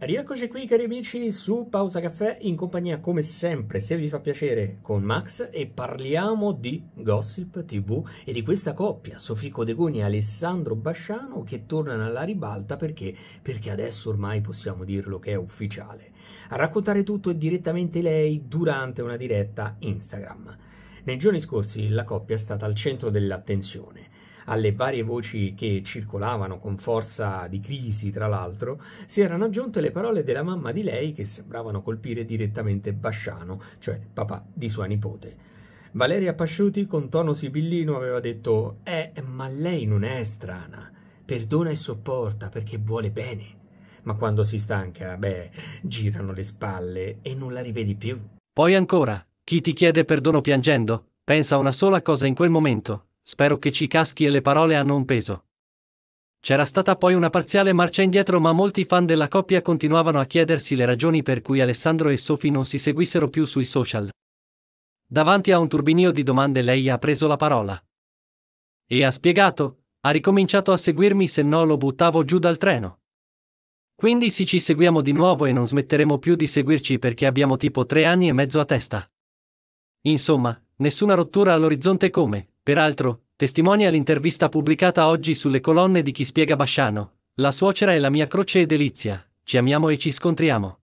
Rieccoci qui cari amici su Pausa Caffè in compagnia come sempre se vi fa piacere con Max e parliamo di Gossip TV e di questa coppia Sofì Codegoni e Alessandro Basciano che tornano alla ribalta perché, perché adesso ormai possiamo dirlo che è ufficiale. A raccontare tutto è direttamente lei durante una diretta Instagram. Nei giorni scorsi la coppia è stata al centro dell'attenzione alle varie voci che circolavano con forza di crisi, tra l'altro, si erano aggiunte le parole della mamma di lei che sembravano colpire direttamente Basciano, cioè papà di sua nipote. Valeria Pasciuti con tono sibillino aveva detto Eh, ma lei non è strana. Perdona e sopporta perché vuole bene. Ma quando si stanca, beh, girano le spalle e non la rivedi più. Poi ancora, chi ti chiede perdono piangendo, pensa a una sola cosa in quel momento, Spero che ci caschi e le parole hanno un peso. C'era stata poi una parziale marcia indietro ma molti fan della coppia continuavano a chiedersi le ragioni per cui Alessandro e Sophie non si seguissero più sui social. Davanti a un turbinio di domande lei ha preso la parola. E ha spiegato, ha ricominciato a seguirmi se no lo buttavo giù dal treno. Quindi sì ci seguiamo di nuovo e non smetteremo più di seguirci perché abbiamo tipo tre anni e mezzo a testa. Insomma, nessuna rottura all'orizzonte come, Peraltro, testimonia l'intervista pubblicata oggi sulle colonne di Chi spiega Basciano, la suocera è la mia croce e delizia, ci amiamo e ci scontriamo.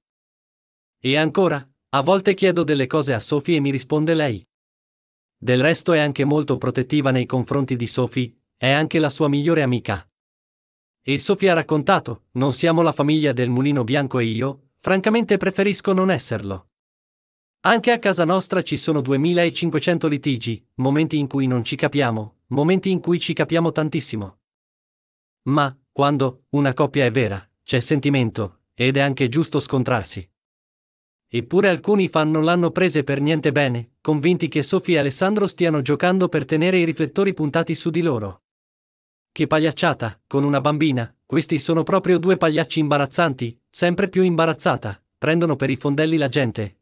E ancora, a volte chiedo delle cose a Sophie e mi risponde lei. Del resto è anche molto protettiva nei confronti di Sophie, è anche la sua migliore amica. E Sophie ha raccontato, non siamo la famiglia del mulino bianco e io, francamente preferisco non esserlo. Anche a casa nostra ci sono 2500 litigi, momenti in cui non ci capiamo, momenti in cui ci capiamo tantissimo. Ma, quando una coppia è vera, c'è sentimento, ed è anche giusto scontrarsi. Eppure alcuni fan non l'hanno prese per niente bene, convinti che Sofia e Alessandro stiano giocando per tenere i riflettori puntati su di loro. Che pagliacciata, con una bambina, questi sono proprio due pagliacci imbarazzanti, sempre più imbarazzata, prendono per i fondelli la gente,